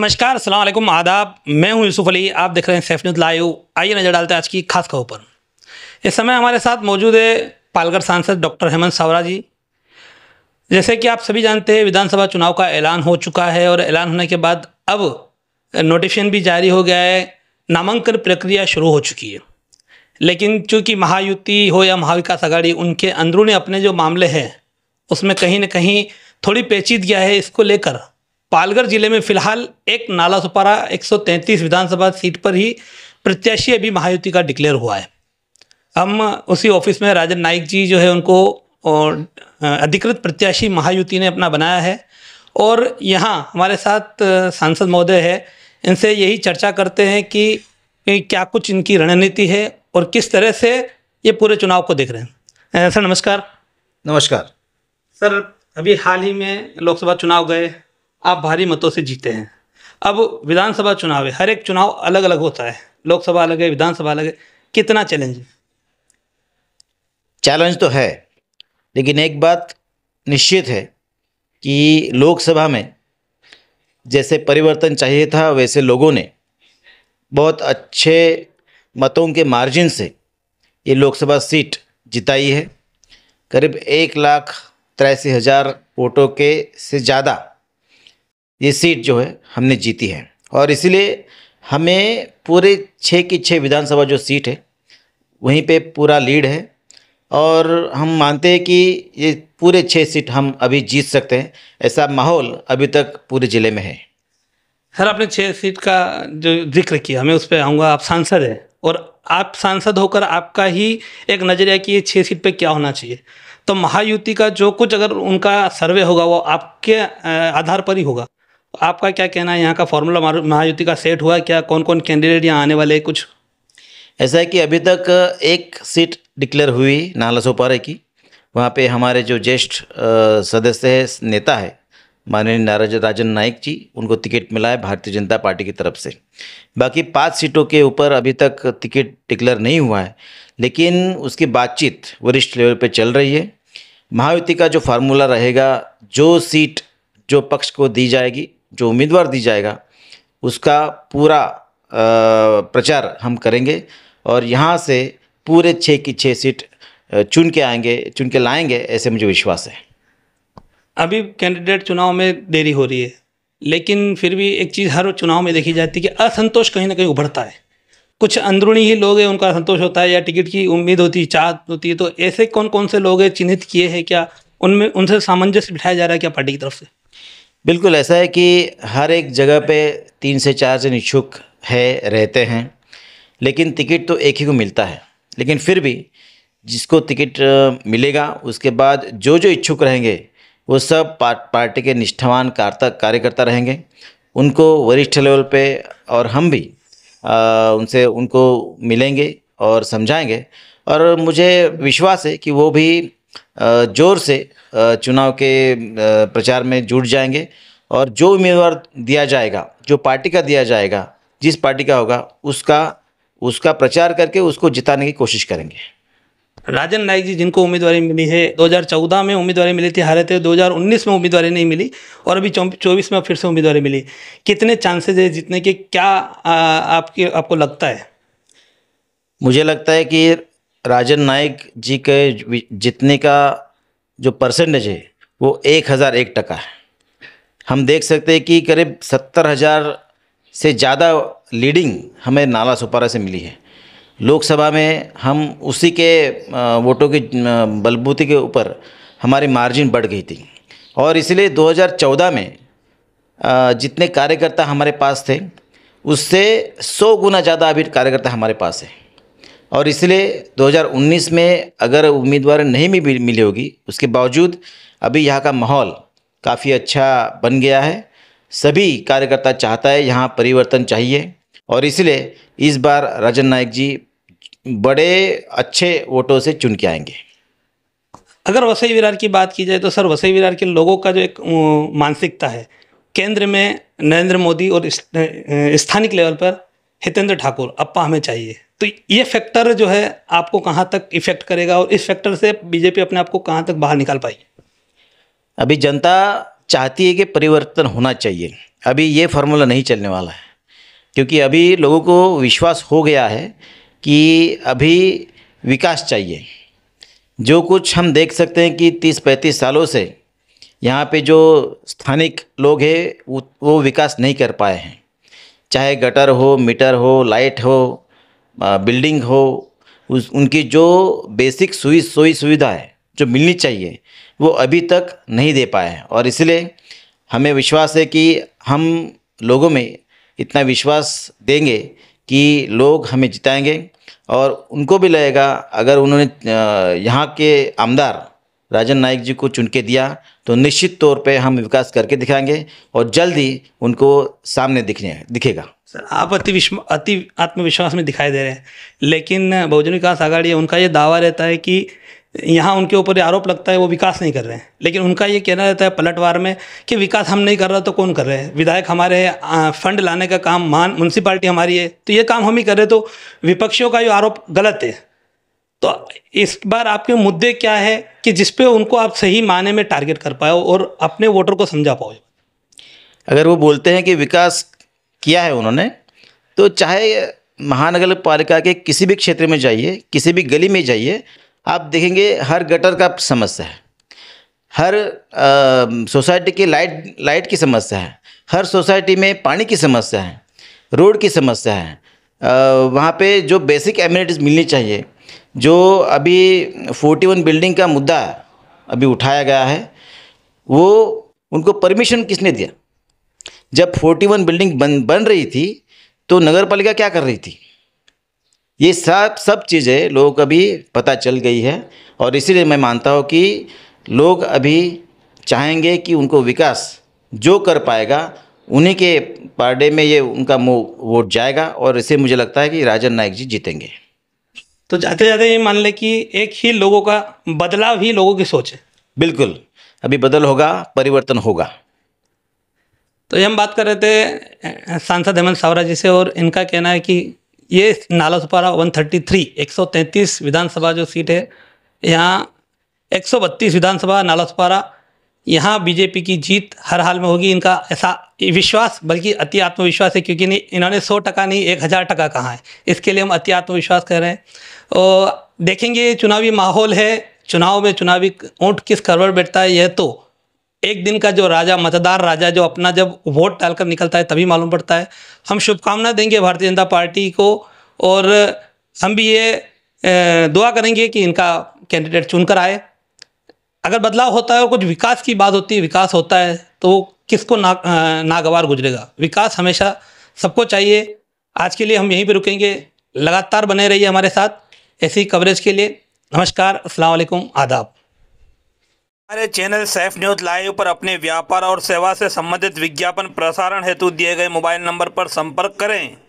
नमस्कार असलम आदाब मैं हूं यूसुफ अली आप देख रहे हैं सेफ न्यूज़ लाइव आइए नज़र डालते हैं आज की खास खबर पर इस समय हमारे साथ मौजूद है पालगढ़ सांसद डॉक्टर हेमंत सावरा जी जैसे कि आप सभी जानते हैं विधानसभा चुनाव का ऐलान हो चुका है और ऐलान होने के बाद अब नोटिफिकेशन भी जारी हो गया है नामांकन प्रक्रिया शुरू हो चुकी है लेकिन चूँकि महायुति हो या महाविकास आघाड़ी उनके अंदरूनी अपने जो मामले हैं उसमें कहीं ना कहीं थोड़ी पेचीदगी है इसको लेकर पालघर जिले में फिलहाल एक नाला सुपारा 133 विधानसभा सीट पर ही प्रत्याशी अभी महायुति का डिक्लेयर हुआ है हम उसी ऑफिस में राजन नाइक जी जो है उनको और अधिकृत प्रत्याशी महायुति ने अपना बनाया है और यहाँ हमारे साथ सांसद महोदय है इनसे यही चर्चा करते हैं कि क्या कुछ इनकी रणनीति है और किस तरह से ये पूरे चुनाव को देख रहे हैं सर नमस्कार नमस्कार सर अभी हाल ही में लोकसभा चुनाव गए आप भारी मतों से जीते हैं अब विधानसभा चुनाव है हर एक चुनाव अलग अलग होता है लोकसभा अलग है विधानसभा अलग है कितना चैलेंज है चैलेंज तो है लेकिन एक बात निश्चित है कि लोकसभा में जैसे परिवर्तन चाहिए था वैसे लोगों ने बहुत अच्छे मतों के मार्जिन से ये लोकसभा सीट जिताई है करीब एक लाख तिरासी हज़ार वोटों के से ज़्यादा ये सीट जो है हमने जीती है और इसीलिए हमें पूरे छः की छः विधानसभा जो सीट है वहीं पे पूरा लीड है और हम मानते हैं कि ये पूरे छः सीट हम अभी जीत सकते हैं ऐसा माहौल अभी तक पूरे ज़िले में है सर आपने छः सीट का जो जिक्र किया हमें उस पर आऊँगा आप सांसद हैं और आप सांसद होकर आपका ही एक नज़रिया कि ये छः सीट पे क्या होना चाहिए तो महायुति का जो कुछ अगर उनका सर्वे होगा वो आपके आधार पर ही होगा आपका क्या कहना है यहाँ का फॉर्मूला महायुति का सेट हुआ क्या कौन कौन कैंडिडेट यहाँ आने वाले कुछ ऐसा है कि अभी तक एक सीट डिक्लेयर हुई नाला सोपारे की वहाँ पे हमारे जो ज्येष्ठ सदस्य है नेता है माननीय नाराज राजन नाइक जी उनको टिकट मिला है भारतीय जनता पार्टी की तरफ से बाकी पाँच सीटों के ऊपर अभी तक टिकट डिक्लेयर नहीं हुआ है लेकिन उसकी बातचीत वरिष्ठ लेवल पे चल रही है महायुति का जो फार्मूला रहेगा जो सीट जो पक्ष को दी जाएगी जो उम्मीदवार दी जाएगा उसका पूरा प्रचार हम करेंगे और यहाँ से पूरे छः की छः सीट चुन के आएंगे चुन के लाएंगे ऐसे मुझे विश्वास है अभी कैंडिडेट चुनाव में देरी हो रही है लेकिन फिर भी एक चीज़ हर चुनाव में देखी जाती है कि असंतोष कहीं ना कहीं उभरता है कुछ अंदरूनी ही लोग हैं उनका असंतोष होता है या टिकट की उम्मीद होती है चाहत होती है तो ऐसे कौन कौन से लोग हैं चिन्हित किए हैं क्या उनमें उनसे सामंजस्य बिठाया जा रहा है क्या पार्टी की तरफ से बिल्कुल ऐसा है कि हर एक जगह पे तीन से चार जन इच्छुक है रहते हैं लेकिन टिकट तो एक ही को मिलता है लेकिन फिर भी जिसको टिकट मिलेगा उसके बाद जो जो इच्छुक रहेंगे वो सब पार्टी के निष्ठावान कार्यकर्ता रहेंगे उनको वरिष्ठ लेवल पे और हम भी आ, उनसे उनको मिलेंगे और समझाएंगे और मुझे विश्वास है कि वो भी ज़ोर से चुनाव के प्रचार में जुट जाएंगे और जो उम्मीदवार दिया जाएगा जो पार्टी का दिया जाएगा जिस पार्टी का होगा उसका उसका प्रचार करके उसको जिताने की कोशिश करेंगे राजन नाइक जी जिनको उम्मीदवारी मिली है 2014 में उम्मीदवारी मिली थी हारे थे 2019 में उम्मीदवारी नहीं मिली और अभी चौबीस में फिर से उम्मीदवारी मिली कितने चांसेज है जीतने के क्या आपके आपको लगता है मुझे लगता है कि राजन नाइक जी के जितने का जो परसेंटेज है वो एक हज़ार एक टका है हम देख सकते हैं कि करीब सत्तर हज़ार से ज़्यादा लीडिंग हमें नाला सुपारा से मिली है लोकसभा में हम उसी के वोटों की बलबूते के ऊपर हमारी मार्जिन बढ़ गई थी और इसलिए 2014 में जितने कार्यकर्ता हमारे पास थे उससे सौ गुना ज़्यादा अभी कार्यकर्ता हमारे पास है और इसलिए 2019 में अगर उम्मीदवार नहीं भी मिली होगी उसके बावजूद अभी यहाँ का माहौल काफ़ी अच्छा बन गया है सभी कार्यकर्ता चाहता है यहाँ परिवर्तन चाहिए और इसलिए इस बार राजन नायक जी बड़े अच्छे वोटों से चुन के आएंगे अगर वसई विरार की बात की जाए तो सर वसई विरार के लोगों का जो एक मानसिकता है केंद्र में नरेंद्र मोदी और स्थानिक लेवल पर हितेंद्र ठाकुर अप्पा हमें चाहिए तो ये फैक्टर जो है आपको कहाँ तक इफेक्ट करेगा और इस फैक्टर से बीजेपी अपने आप को कहाँ तक बाहर निकाल पाई अभी जनता चाहती है कि परिवर्तन होना चाहिए अभी ये फार्मूला नहीं चलने वाला है क्योंकि अभी लोगों को विश्वास हो गया है कि अभी विकास चाहिए जो कुछ हम देख सकते हैं कि तीस पैंतीस सालों से यहाँ पे जो स्थानिक लोग हैं वो विकास नहीं कर पाए हैं चाहे गटर हो मीटर हो लाइट हो बिल्डिंग हो उस उनकी जो बेसिक सुई सोई सुविधा है जो मिलनी चाहिए वो अभी तक नहीं दे पाए और इसलिए हमें विश्वास है कि हम लोगों में इतना विश्वास देंगे कि लोग हमें जिताएंगे और उनको भी लगेगा अगर उन्होंने यहाँ के आमदार राजन नाइक जी को चुन के दिया तो निश्चित तौर पे हम विकास करके दिखाएंगे और जल्द ही उनको सामने दिखने दिखेगा सर आप अति विश्व अति आत्मविश्वास में दिखाई दे रहे हैं लेकिन बहुजन विकास आघाड़ी उनका ये दावा रहता है कि यहाँ उनके ऊपर आरोप लगता है वो विकास नहीं कर रहे हैं लेकिन उनका ये कहना रहता है पलटवार में कि विकास हम नहीं कर रहे तो कौन कर रहे हैं विधायक हमारे फंड लाने का काम मान म्यूनसिपाल्टी हमारी है तो ये काम हम ही कर रहे तो विपक्षियों का ये आरोप गलत है तो इस बार आपके मुद्दे क्या है कि जिस पे उनको आप सही माने में टारगेट कर पाओ और अपने वोटर को समझा पाओ अगर वो बोलते हैं कि विकास किया है उन्होंने तो चाहे महानगर पालिका के किसी भी क्षेत्र में जाइए किसी भी गली में जाइए आप देखेंगे हर गटर का समस्या है हर सोसाइटी की लाइट लाइट की समस्या है हर सोसाइटी में पानी की समस्या है रोड की समस्या है वहाँ पे जो बेसिक एमिनिटीज़ मिलनी चाहिए जो अभी 41 बिल्डिंग का मुद्दा अभी उठाया गया है वो उनको परमिशन किसने दिया जब 41 बिल्डिंग बन बन रही थी तो नगर पालिका क्या कर रही थी ये सब सब चीज़ें लोगों को अभी पता चल गई है और इसीलिए मैं मानता हूँ कि लोग अभी चाहेंगे कि उनको विकास जो कर पाएगा उन्हीं के पार्टी में ये उनका वोट जाएगा और इसे मुझे लगता है कि राजन नायक जी जीतेंगे तो जाते जाते ये मान ले कि एक ही लोगों का बदलाव ही लोगों की सोच है बिल्कुल अभी बदल होगा परिवर्तन होगा तो ये हम बात कर रहे थे सांसद हेमंत सावरा जी से और इनका कहना है कि ये नाला सुपारा 133 133 विधानसभा जो सीट है यहाँ बत्तीस विधानसभा नाला सुपारा यहाँ बीजेपी की जीत हर हाल में होगी इनका ऐसा विश्वास बल्कि अति आत्मविश्वास है क्योंकि नहीं इन्होंने सौ टका नहीं एक हज़ार टका कहाँ है इसके लिए हम अति आत्मविश्वास कह रहे हैं तो देखेंगे चुनावी माहौल है चुनाव में चुनावी ऊँट किस करवट बैठता है यह तो एक दिन का जो राजा मतदार राजा जो अपना जब वोट डालकर निकलता है तभी मालूम पड़ता है हम शुभकामना देंगे भारतीय जनता पार्टी को और हम भी ये दुआ करेंगे कि इनका कैंडिडेट चुनकर आए अगर बदलाव होता है और कुछ विकास की बात होती है विकास होता है तो किसको ना नागवार गुजरेगा विकास हमेशा सबको चाहिए आज के लिए हम यहीं पर रुकेंगे लगातार बने रहिए हमारे साथ ऐसी कवरेज के लिए नमस्कार असलकुम आदाब हमारे चैनल सैफ न्यूज लाइव पर अपने व्यापार और सेवा से संबंधित विज्ञापन प्रसारण हेतु दिए गए मोबाइल नंबर पर संपर्क करें